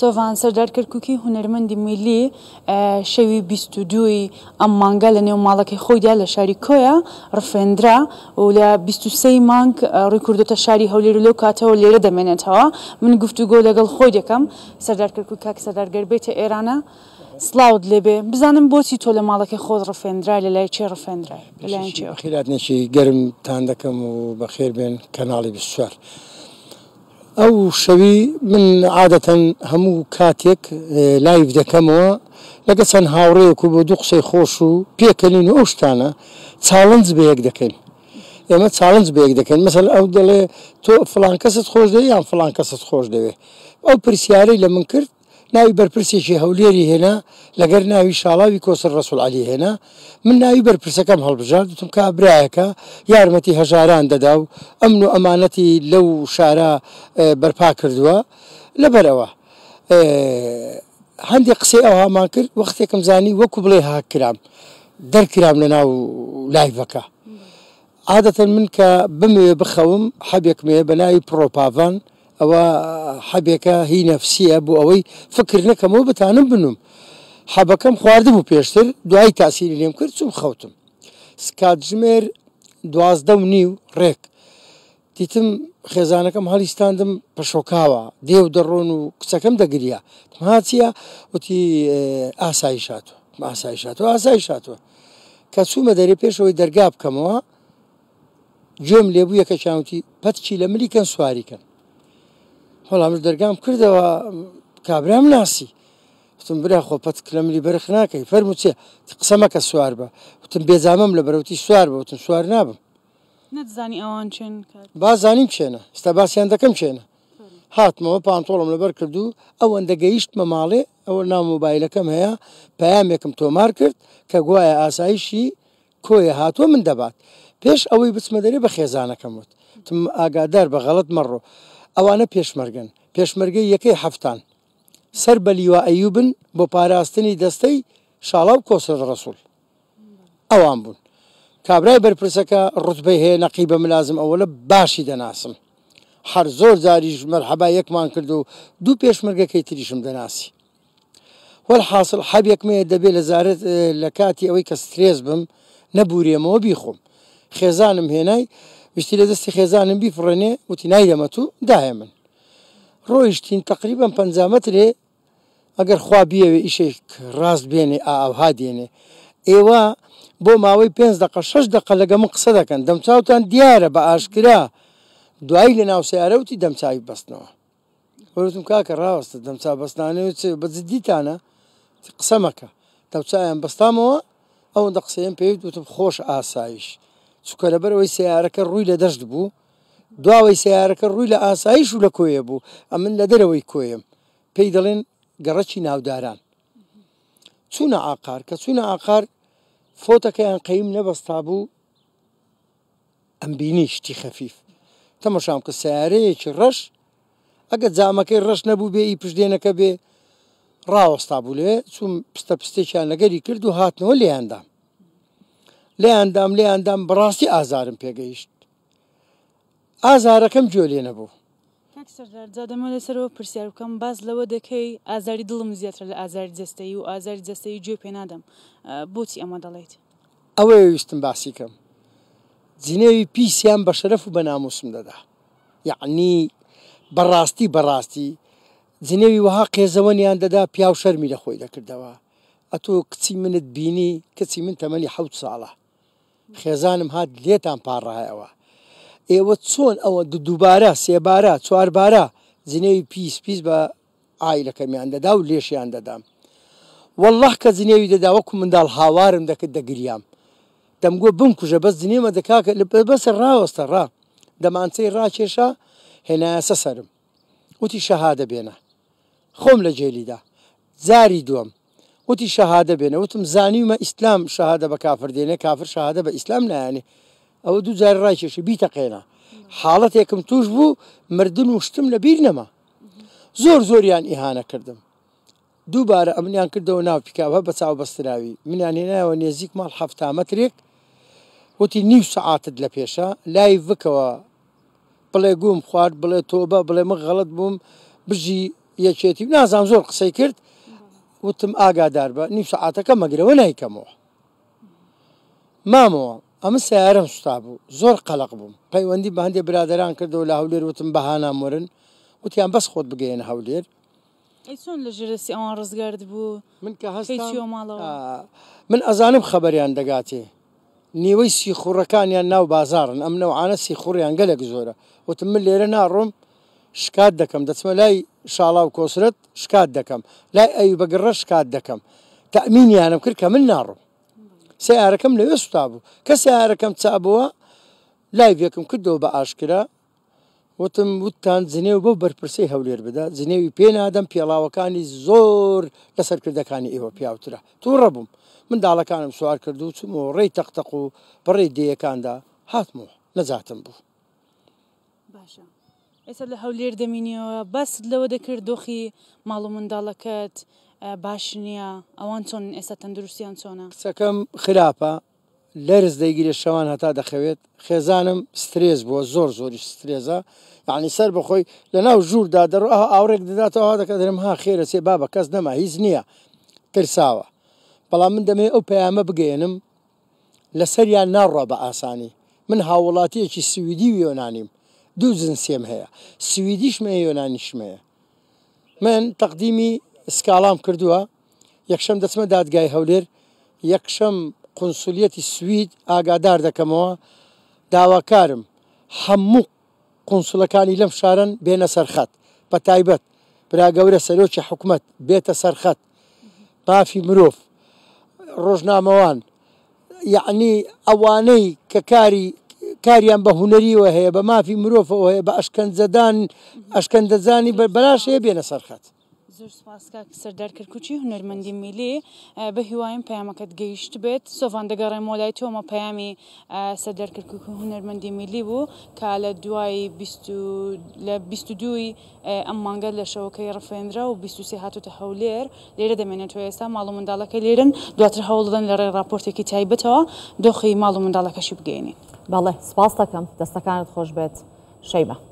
سۆڤان سەردارکردکوکی هوەرمەندی میلی شەوی دوی ئەم مانگە لە نێو ماڵەکەی خۆیدا لە شاری کۆیە ڕفێنرا و لە سی مانگ ڕێکوردەتە شاری هەولێر لەو کاتەوە لێرە دەمێنێتەوە من گفتوگۆ لەگەڵ خۆی دەکەم سەردارکردکو کاک سەدارگەر بێتە ئێرانە. سلااوود لێبێ بزانم بۆچی تۆ لە ماڵەکەی خۆز ڕفێنرا لە لای چێ ڕفێنرا خیراتنیشی گەرمتان دەکەم و بەخێر بێن کەناڵی بشار. ئەو شەوی من عادەتەن هەموو کاتێک لایف دەکەمەوە لەگە چەند هاوڕەیەک و بۆ دوو قسەی خۆش و پێکەلین ئەو شتانە چاڵنج بەیەک دەکەین ئێمە چاڵنج بەیەک دەکەین مەسل ئەو دەڵێ تۆ فلان کەست خۆش دەوێت یان فلان کەست خۆش دەوێت ئەو پرسیارەی لە من کرد ناوی بەرپرسێکی هەولێری هێنا لەگەر ناوی شاڵاوی کۆسر ڕسول علی هێنا من ناوی بەرپرسەکەم هەڵبژار دوتم کابراایەکە یارمەتی هەژاران دەدا و ئەمن و ئەمانەتی لەو شارە بەرپا کردووە لەبەرەوە هەندێک قسەی ئەو هامان کرد وەختێکم زانی وەکو بڵێ هاکرام دەرکرام لە ناو لایڤەکە عادەتەن من کە بمێ بخەوم حەبێکمێ بە ناوی پرۆپاڤان ئەوە حەبێکە هی نەفسیە بۆ ئەوەی فکر نەکەمەوە بتانم بنوم حەبەکەم خواردم و پێشتر دوای تاسیری لێم کرد چوم خەوتم سکاتژمێر دوازدە و نیو ڕێک دیتم خێزانەکەم هەلیستاندم پەشۆکاوە دێو دەڕۆن و کچەکەم دەگریا هاچیە وتی ئاسایی شاتوە ئاسایی شاتوە ئاسایی شاتوە کە چوومە دەرێ پێشەوەی دەرگا بکەمەوە گوێم لێبوو یەکە چاوتی پەتچی لە ملیکەن سواریکەن وەڵام دەرگام کردەوە کابرام ناسی وتم برا خۆ پەت کلەملی بەرخ ناکەی فەرموچێ قسەمەکە سوار بە وتم بێزامم لە بەرەوتی سوار بە وتم سوار نابم نزانی ئەوان چێن با زانیم چێنە ستا باسییان دەکەم چێنە هاتمەوە پانتۆڵم لەبەر کردو ئەوەندە گەیشتمە ماڵێ ئەوە نام موبایلەکەم هەیە پامێکم تۆمار کرد کە گوایە ئاساییشی کۆیە هاتووە من دەبات پێش ئەوەی بچمە دەری بە خێزانەکەم وت تم ئاگادار بە غەڵت مەڕۆ ئەوانە پێشمەرگن پێشمەرگی یەکەی هەفتان سەر بە لیوا ئەیوبن بۆ پاراستنی دەستەی شاڵاو کۆسەد ڕسوول ئەوان بوون کابرای بەرپرسەکە ڕوتبەی هەیە نەقی بە ملازم ئەوە لە باشی دەناسم هەر زۆر زاریش مەرحەبا یەکمان کرد و دوو پێشمەرگەکەی تریشم دەناسی وەحاصل حەبێکمەیە دەبێت لە زارت لە کاتی ئەوەی کە سترێز بم نەبوورێمەوە بیخۆم خێزانم هێنای وشتی لە دەستی خێزانم بیفڕێنێ وتی نایدەمە و داهێ من ڕۆیشتین تقریبا پەنجامەترێ ئەگەر خوا بیەوێ ئیشێک ڕاست بێنێ ئاها دێنێ ئێوە بۆ ماوەی پێنج دق شش دق لەگەم قسە دەکەن دەمچاوتان دیارە بە ئاشکرا دوایی لە ناوسیارە وتی دەمچوی بستنەوە وتم کاکە ڕاوەستە دەمچ بەستانێ بەزدیتانە قسەمەکە دەمچیان بەستامەوە ئەوەندە قسەیان پێوت وتم خۆش ئاسایش. چکە لەبەرەوەی سیارەکە ڕووی لە دەشت بوو دواوەی سیارەکە ڕووی لە ئاسایش و لە کۆیە بوو ئە من لە دەرەوەی کۆیم پێی دەڵێن گەڕەکی ناوداران چوونە ئاقار کە چوونە ئاقار فۆتەکەیان قەیم نەبەستا بوو ئەم بینی شتی خەفیف تەمەشام کە سیارەیەکی ڕەش ئەگە جامەکەی ڕەش نەبوو بێ ئی پشتێنەکە بێ ڕاوەستا بوو لێ چوم پستە پستێکیان لەگەری کرد و هاتنەوە لێیاندا لێیاندام لێیاندام بڕاستی ئازارم پێگەیشت ئازارەکەم گوێ لێ نەبوو جادەمە لەسەرەوە پرسیار بکەم باز لەوە دەکەی ئازاری دڵم زیاتر لە ئازاری جستەی و ئازاری جستەی گوێ پێ نادەم بۆچی ئەمە دەڵێیت ئەوەی ویستم باسیکەم جینەوی پیسیان بە شەرەف و بە ناموسم دەدا یعنی بەڕاستی بەڕاستی جنێوی وها قێزەوەنیان دەدا پیاو شەرمی لە خۆی دەکردەوە ئەتۆ کچی منت بینی کەچی من تەمەنی حوت ساڵە خێزانم هات لێتان پاڕایەوە ئێوە چۆن ئەوە دووبارە سێبارە چواربارە زینەوی پیس پیس بە ئایلەکەمیان دەدا و لێشیان دەدام والله کە زینێوی دەدا وەکو منداڵ هاوارم دەکرد دەگریام دەمگوۆ بمکوژە بەس زنێمە دەکاکە بەس ڕاوەستە ڕا دەمانچەی ڕاکێشا هێنایسە سرم وتی شەهادە بێنە خۆم لە جێلیدا زاری دووەم وتی شەهادە بێنە وتم زانیمە ئیسلام شەهادە بە کافر دێنێ کافر شەهادە بە ئیسلام نایانێ ئەوە دوو جار ڕایکێشی بیتە قێنا حاڵەتێکم توش بوو مردن و شتم لە بیر نەما زۆر زۆریان ئیهانە کردم دووبارە ئەمنیان کردەوە ناو پیکاوە بە چاو بەستراوی منیان هێنایەوە نێزیک ماڵ هەفتامەترێک وتی نیو سعاتت لە پێشە لای بکەوە بڵێ گوم خوارد بڵێ تۆبە بڵێ من غەڵت بووم بژی یەکێتی نازام زۆر قسەی کرد وتم ئاگادار بە نیم سعاتەکە مەگرەوە نیکەمەوە مامەوە ئەمە سیارم سوتا بوو زۆر قەلق بووم پەیوەندی بە هەندێک برادران کردەوە لە هەولێر وتم بەهانامرن وتیان بەس خۆت بگەێن هەولێر چۆن لە ژرەسی ئەوان ڕزگارد بوو من کە هەستماڵەوە من ئەزانم خەبەریان دەگاتێ نیوەی سیخوڕەکانیان ناو بازارن ئەم نەوعاە سیخوڕیان گەلێک زۆرە وتم من لێرە ناڕۆم شکات دەکەم دەچمە لای شاڵا و کۆسرت شکات دەکەم لای ئەوی بەگەڕە شکات دەکەم تەمینیانم کرد کە من ناڕوم سیارەکەم لەوێ سوتا بوو کە سیارەکەم چابووە لای وێکم کردەوە بە ئاشکرا وتم وتان زنێو بۆ بەرپرسی هەولێر بدا زنێوی پێنادەم پێڵاوەکانی زۆر لەسەرکردەکانی ئێوە پیاوترە تووڕە بووم منداڵەکانم سوار کردو و چوم و ڕێی تەختەق و بڕێ دەیەکاندا هاتمەوە نەزاتم بوو. باشە. ئێستا لە هەولێر دەمینیەوە بەس لەوە دەکرد دۆخی ماڵ و منداڵەکەت باش نییە ئەوان چۆن ئێستا تەندروستیان چۆنە قسەکەم خراپە لەرز دەیگیرە شەوان هەتا دەخەوێت خێزانم سترێز بووە زۆر زۆریش سترێزە یعنی سەر بخۆی لە ناو ژووردا دەڕ ئاورێک دەداتەوە دەکە دەرم ها خێرە سێ بابە کەس نەما هیچ نییە ترساوە بەڵام من دەمێ ئەو پەیامە بگەێنم لەسەریان ناڕە بە ئاسانی من هاوڵاتیەکی سویدی وێنانیم دوو جنسیم هەیە سویدیشمەیە یۆنانیشمەیە من تەقدیمی سکاڵام کردووە یەکشەم دەچمە دادگای هەولێر یەکشەم قنسولەتی سوید ئاگادار دەکەمەوە داواکارم هەموو قنسولەکانی لەم شارن بێنە سەرخەت بە تایبەت براگەورە سەرۆکی حکوومەت بێتە سەرخەت بافی مرۆڤ ڕۆژنامەوان یعنی ئەوانەی کە کاری کاریان بە هوەریەوە هەیە بە مافی مرۆڤەوە هەیە بە ئەشکەنجەدان ئەشکەندەزانی بەلاش هەیە بێنە سەرخەت. زۆر سپاسکە سەردەرکرد کوچی هوەرمەندی میلی بە هیوایم پامەکەت گەیشت بێت سۆڤان دەگەڕێم وڵای تۆمە پامی سەدەرکرد هوەرمەندی میلی بوو کە لە دوای لە 22ی ئەم مانگە لە شەوەکەی ڕفێنرا و 23 هاتوتە هەولێر لێرە دەمێنێتەوە ئێستا ماڵ و منداڵەکە لێرن دواتر هەوڵدن لە ڕێ راپۆرتێکی تایبەتەوە دۆخی ماڵ و منداڵەکەشی بگەینین. بەڵێ سپاس دەکەم دەستەکانت خۆش بێت شەیبە.